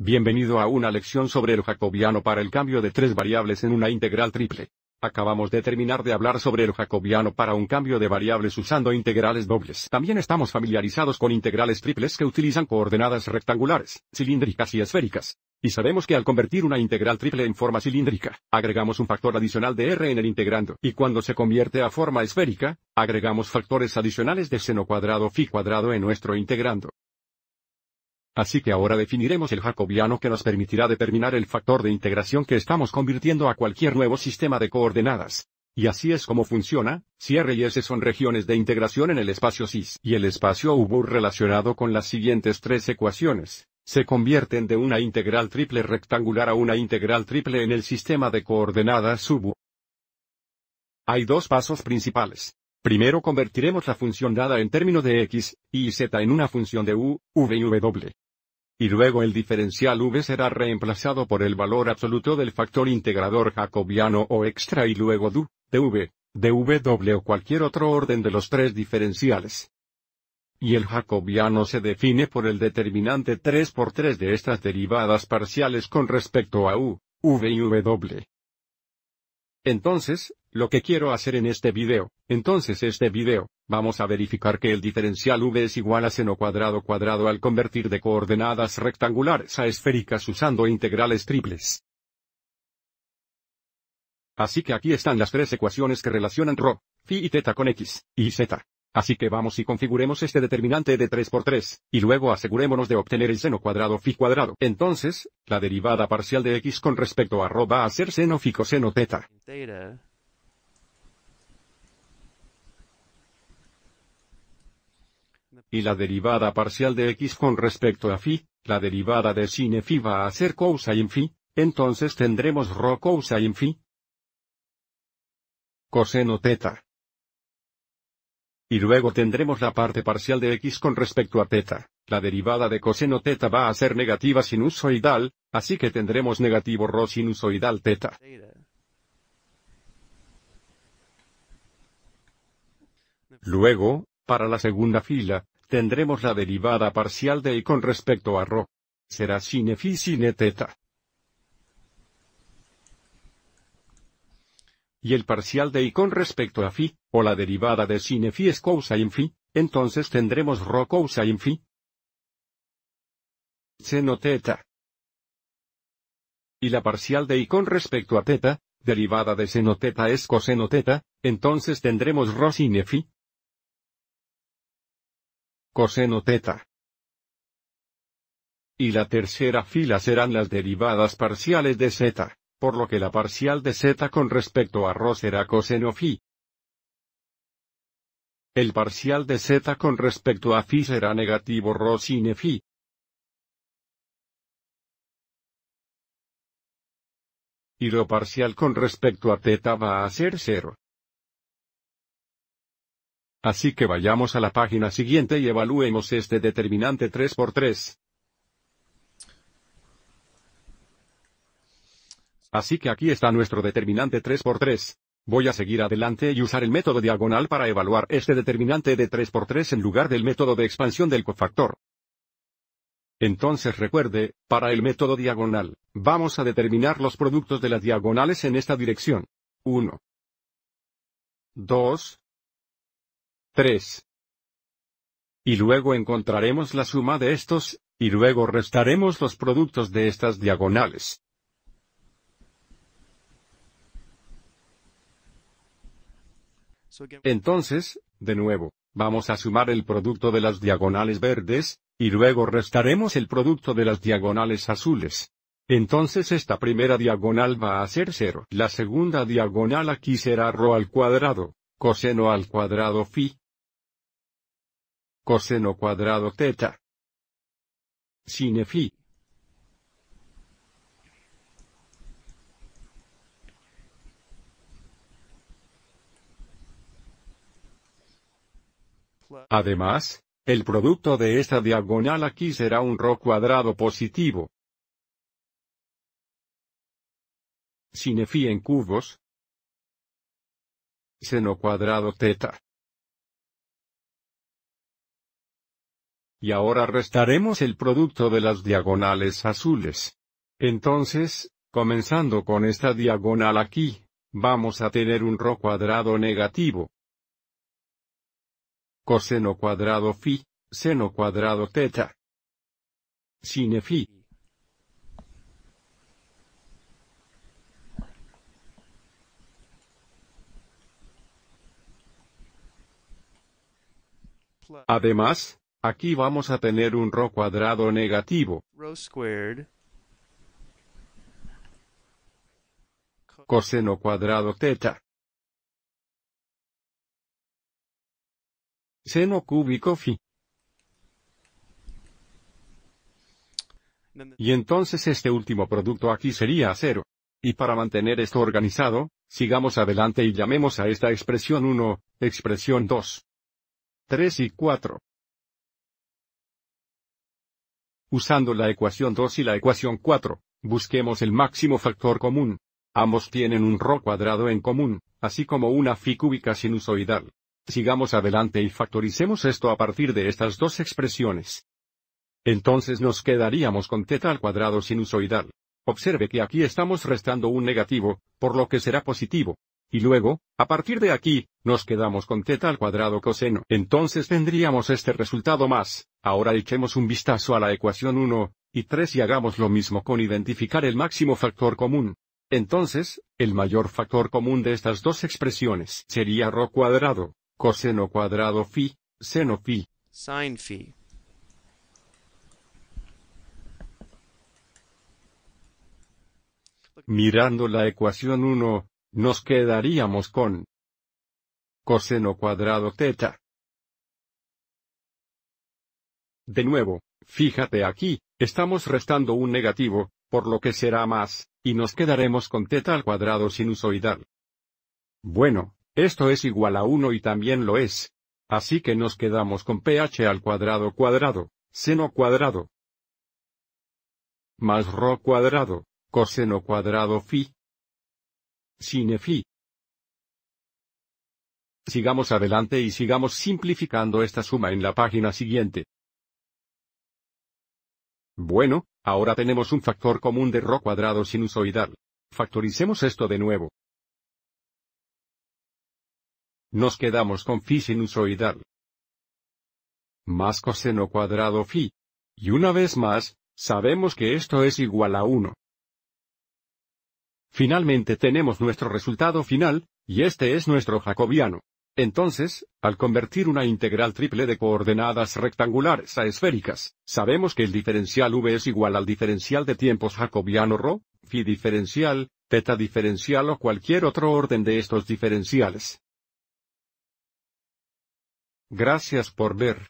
Bienvenido a una lección sobre el jacobiano para el cambio de tres variables en una integral triple. Acabamos de terminar de hablar sobre el jacobiano para un cambio de variables usando integrales dobles. También estamos familiarizados con integrales triples que utilizan coordenadas rectangulares, cilíndricas y esféricas. Y sabemos que al convertir una integral triple en forma cilíndrica, agregamos un factor adicional de R en el integrando. Y cuando se convierte a forma esférica, agregamos factores adicionales de seno cuadrado phi cuadrado en nuestro integrando. Así que ahora definiremos el jacobiano que nos permitirá determinar el factor de integración que estamos convirtiendo a cualquier nuevo sistema de coordenadas. Y así es como funciona, si R y S son regiones de integración en el espacio cis y el espacio UV relacionado con las siguientes tres ecuaciones, se convierten de una integral triple rectangular a una integral triple en el sistema de coordenadas sub. Hay dos pasos principales. Primero convertiremos la función dada en términos de x, y z en una función de u, v y w. Y luego el diferencial V será reemplazado por el valor absoluto del factor integrador jacobiano o extra y luego du, dv, dw o cualquier otro orden de los tres diferenciales. Y el jacobiano se define por el determinante 3 por 3 de estas derivadas parciales con respecto a u, v y w. Entonces, lo que quiero hacer en este video, entonces este video, Vamos a verificar que el diferencial v es igual a seno cuadrado cuadrado al convertir de coordenadas rectangulares a esféricas usando integrales triples. Así que aquí están las tres ecuaciones que relacionan ρ, phi y θ con x, y z. Así que vamos y configuremos este determinante de 3 por 3, y luego asegurémonos de obtener el seno cuadrado phi cuadrado. Entonces, la derivada parcial de x con respecto a ρ va a ser seno phi coseno θ. y la derivada parcial de x con respecto a phi, la derivada de sin phi va a ser cosine phi, entonces tendremos rho cosine phi. Coseno teta. Y luego tendremos la parte parcial de x con respecto a teta. La derivada de coseno teta va a ser negativa sinusoidal, así que tendremos negativo rho sinusoidal teta. Luego, para la segunda fila, tendremos la derivada parcial de y con respecto a Rho. Será sine phi sin Y el parcial de y con respecto a phi, o la derivada de sine phi es en phi, entonces tendremos ρ en phi. Seno theta. Y la parcial de y con respecto a theta, derivada de seno theta es coseno theta, entonces tendremos Rho sine phi coseno teta. Y la tercera fila serán las derivadas parciales de z, por lo que la parcial de z con respecto a rho será coseno phi. El parcial de z con respecto a phi será negativo rho sin phi. Y lo parcial con respecto a teta va a ser cero. Así que vayamos a la página siguiente y evaluemos este determinante 3 por 3. Así que aquí está nuestro determinante 3 por 3. Voy a seguir adelante y usar el método diagonal para evaluar este determinante de 3 por 3 en lugar del método de expansión del cofactor. Entonces recuerde, para el método diagonal, vamos a determinar los productos de las diagonales en esta dirección. 1. 2. 3. Y luego encontraremos la suma de estos, y luego restaremos los productos de estas diagonales. Entonces, de nuevo, vamos a sumar el producto de las diagonales verdes, y luego restaremos el producto de las diagonales azules. Entonces esta primera diagonal va a ser 0. La segunda diagonal aquí será ρ al cuadrado coseno al cuadrado phi coseno cuadrado teta sine phi Además, el producto de esta diagonal aquí será un ρ cuadrado positivo. Sin en cubos, seno cuadrado teta. Y ahora restaremos el producto de las diagonales azules. Entonces, comenzando con esta diagonal aquí, vamos a tener un ro cuadrado negativo. Coseno cuadrado phi, seno cuadrado teta. Sine phi. Además, aquí vamos a tener un ρ cuadrado negativo. Coseno cuadrado teta. Seno cúbico phi. Y entonces este último producto aquí sería cero. Y para mantener esto organizado, sigamos adelante y llamemos a esta expresión 1, expresión 2. 3 y 4. Usando la ecuación 2 y la ecuación 4, busquemos el máximo factor común. Ambos tienen un ρ cuadrado en común, así como una φ cúbica sinusoidal. Sigamos adelante y factoricemos esto a partir de estas dos expresiones. Entonces nos quedaríamos con θ al cuadrado sinusoidal. Observe que aquí estamos restando un negativo, por lo que será positivo. Y luego, a partir de aquí, nos quedamos con teta al cuadrado coseno. Entonces tendríamos este resultado más. Ahora echemos un vistazo a la ecuación 1 y 3 y hagamos lo mismo con identificar el máximo factor común. Entonces, el mayor factor común de estas dos expresiones sería ρ cuadrado, coseno cuadrado phi, seno phi. phi. Mirando la ecuación 1, nos quedaríamos con coseno cuadrado teta. De nuevo, fíjate aquí, estamos restando un negativo, por lo que será más, y nos quedaremos con teta al cuadrado sinusoidal. Bueno, esto es igual a 1 y también lo es. Así que nos quedamos con ph al cuadrado cuadrado, seno cuadrado. Más ρ cuadrado, coseno cuadrado phi, Cinefi. Sigamos adelante y sigamos simplificando esta suma en la página siguiente. Bueno, ahora tenemos un factor común de ρ cuadrado sinusoidal. Factoricemos esto de nuevo. Nos quedamos con phi sinusoidal. Más coseno cuadrado fi. Y una vez más, sabemos que esto es igual a 1. Finalmente tenemos nuestro resultado final, y este es nuestro jacobiano. Entonces, al convertir una integral triple de coordenadas rectangulares a esféricas, sabemos que el diferencial v es igual al diferencial de tiempos jacobiano ρ, phi diferencial, theta diferencial o cualquier otro orden de estos diferenciales. Gracias por ver.